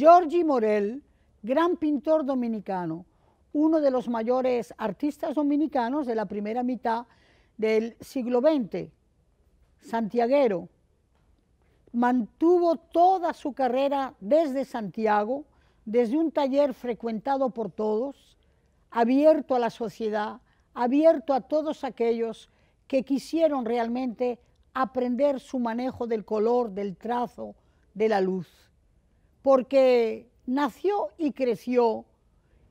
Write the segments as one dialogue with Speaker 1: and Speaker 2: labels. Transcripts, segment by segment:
Speaker 1: Giorgi Morel, gran pintor dominicano, uno de los mayores artistas dominicanos de la primera mitad del siglo XX, santiaguero, mantuvo toda su carrera desde Santiago, desde un taller frecuentado por todos, abierto a la sociedad, abierto a todos aquellos que quisieron realmente aprender su manejo del color, del trazo, de la luz porque nació y creció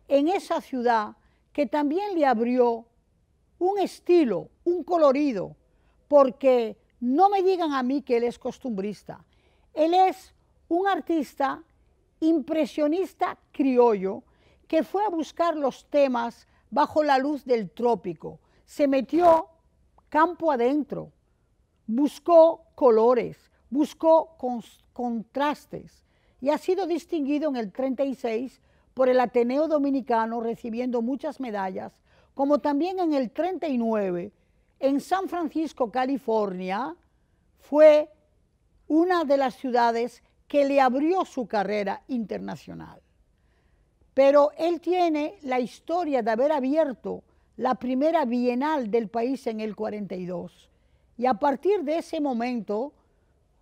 Speaker 1: en esa ciudad que también le abrió un estilo, un colorido, porque no me digan a mí que él es costumbrista. Él es un artista impresionista criollo que fue a buscar los temas bajo la luz del trópico. Se metió campo adentro, buscó colores, buscó contrastes, y ha sido distinguido en el 36 por el Ateneo Dominicano recibiendo muchas medallas, como también en el 39 en San Francisco, California, fue una de las ciudades que le abrió su carrera internacional. Pero él tiene la historia de haber abierto la primera bienal del país en el 42 y a partir de ese momento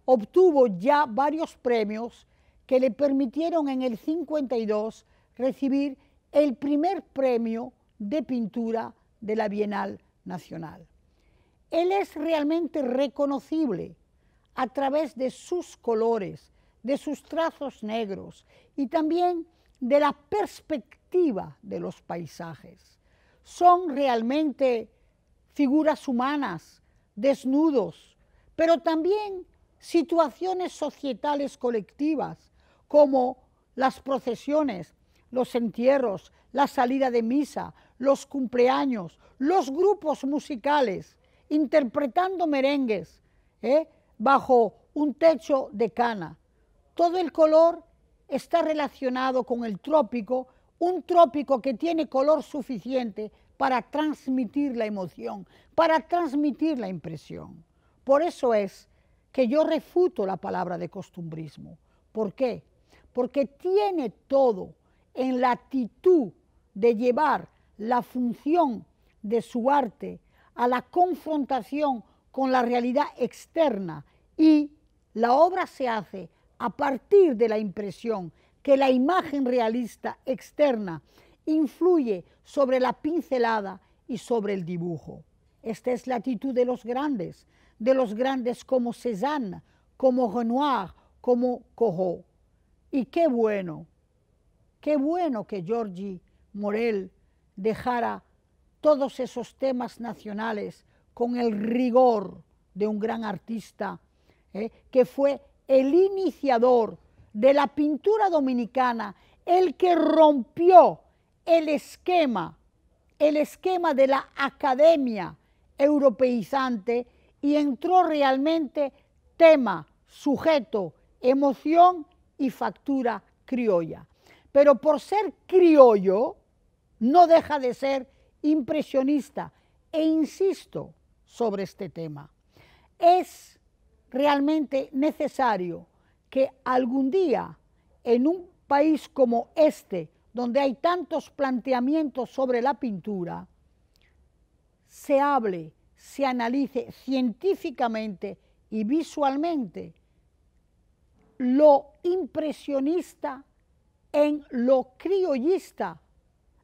Speaker 1: obtuvo ya varios premios que le permitieron en el 52 recibir el primer premio de pintura de la Bienal Nacional. Él es realmente reconocible a través de sus colores, de sus trazos negros y también de la perspectiva de los paisajes. Son realmente figuras humanas, desnudos, pero también situaciones societales colectivas como las procesiones, los entierros, la salida de misa, los cumpleaños, los grupos musicales, interpretando merengues ¿eh? bajo un techo de cana. Todo el color está relacionado con el trópico, un trópico que tiene color suficiente para transmitir la emoción, para transmitir la impresión. Por eso es que yo refuto la palabra de costumbrismo. ¿Por qué? porque tiene todo en la actitud de llevar la función de su arte a la confrontación con la realidad externa y la obra se hace a partir de la impresión que la imagen realista externa influye sobre la pincelada y sobre el dibujo. Esta es la actitud de los grandes, de los grandes como Cézanne, como Renoir, como Corot. Y qué bueno, qué bueno que Giorgi Morel dejara todos esos temas nacionales con el rigor de un gran artista, ¿eh? que fue el iniciador de la pintura dominicana, el que rompió el esquema, el esquema de la academia europeizante y entró realmente tema, sujeto, emoción y factura criolla. Pero por ser criollo, no deja de ser impresionista. E insisto sobre este tema. Es realmente necesario que algún día en un país como este, donde hay tantos planteamientos sobre la pintura, se hable, se analice científicamente y visualmente lo impresionista en lo criollista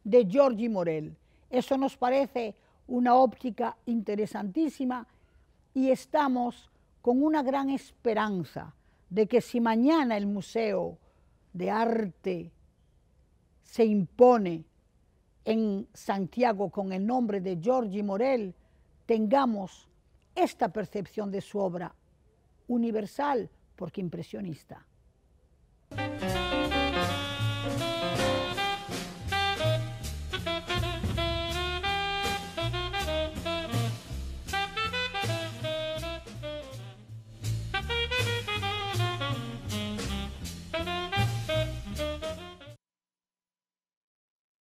Speaker 1: de Giorgi Morel. Eso nos parece una óptica interesantísima y estamos con una gran esperanza de que si mañana el Museo de Arte se impone en Santiago con el nombre de Giorgi Morel, tengamos esta percepción de su obra universal, porque impresionista.